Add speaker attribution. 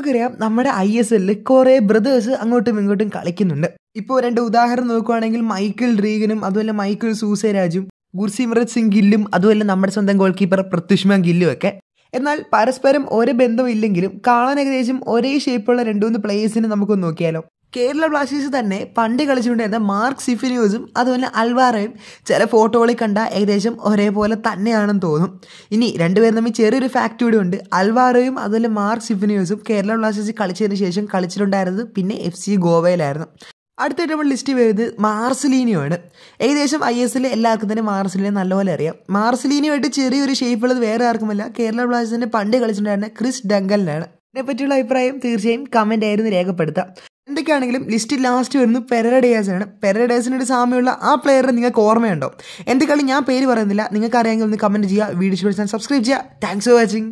Speaker 1: നമുക്കറിയാം നമ്മുടെ I S എല്ലിൽ കുറേ ബ്രദേഴ്സ് അങ്ങോട്ടും ഇങ്ങോട്ടും കളിക്കുന്നുണ്ട് ഇപ്പോൾ രണ്ട് ഉദാഹരണം നോക്കുവാണെങ്കിൽ മൈക്കിൾ റീഗനും അതുപോലെ മൈക്കിൾ സൂസരാജും ഗുർസിമ്രത് സിംഗ് ഗില്ലും അതുപോലെ നമ്മുടെ സ്വന്തം ഗോൾ കീപ്പർ പ്രത്യുഷ്മ ഗില്ലും ഒക്കെ എന്നാൽ പരസ്പരം ഒരേ ബന്ധമില്ലെങ്കിലും കാണാൻ ഏകദേശം ഒരേ ഷേപ്പുള്ള രണ്ടു മൂന്ന് പ്ലേയേഴ്സിനെ നമുക്ക് നോക്കിയാലോ കേരള ബ്ലാസ്റ്റേഴ്സ് തന്നെ പണ്ട് കളിച്ചുകൊണ്ടിരുന്ന മാർക്ക് സിഫിനിയൂസും അതുപോലെ അൽവാറയും ചില ഫോട്ടോകളിൽ കണ്ട ഏകദേശം ഒരേപോലെ തന്നെയാണെന്ന് തോന്നും ഇനി രണ്ടുപേരും തമ്മിൽ ചെറിയൊരു ഫാക്ട് കൂടി ഉണ്ട് അൽവാറയും അതുപോലെ മാർക്ക് സിഫിനിയൂസും കേരള ബ്ലാസ്റ്റേഴ്സ് കളിച്ചതിന് ശേഷം കളിച്ചിട്ടുണ്ടായിരുന്നത് പിന്നെ എഫ് സി ഗോവയിലായിരുന്നു അടുത്തായിട്ട് നമ്മൾ ലിസ്റ്റ് മാർസലീനിയോ ആണ് ഏകദേശം ഐ എസ് എല്ലിൽ എല്ലാവർക്കും തന്നെ മാർസലിനെ നല്ലപോലെ അറിയാം മാർസലീനിയുമായിട്ട് ചെറിയൊരു ഷേപ്പുള്ളത് വേറെ ആർക്കുമല്ല കേരള ബ്ലാസ്റ്റേഴ്സിൻ്റെ പണ്ട് കളിച്ചിട്ടുണ്ടായിരുന്ന ക്രിസ് ഡങ്കലിനാണ് ഇതിനെപ്പറ്റിയുള്ള അഭിപ്രായം തീർച്ചയായും കമൻ്റ് ആയിരുന്നു രേഖപ്പെടുത്താം എന്തൊക്കെയാണെങ്കിലും ലിസ്റ്റ് ലാസ്റ്റ് വരുന്നത് പെരഡേസിനാണ് പെരഡേസിനോട് സാമ്യമുള്ള ആ പ്ലെയറിന് നിങ്ങൾക്ക് ഓർമ്മയുണ്ടോ എന്തൊക്കെയാണെങ്കിൽ ഞാൻ പേര് പറയുന്നില്ല നിങ്ങൾക്ക് അറിയാമെങ്കിൽ ഒന്ന് കമൻറ്റ് ചെയ്യുക വീഡിയോ സബ്സ്ക്രൈബ് ചെയ്യുക താങ്ക്സ് ഫോർ വാച്ചിങ്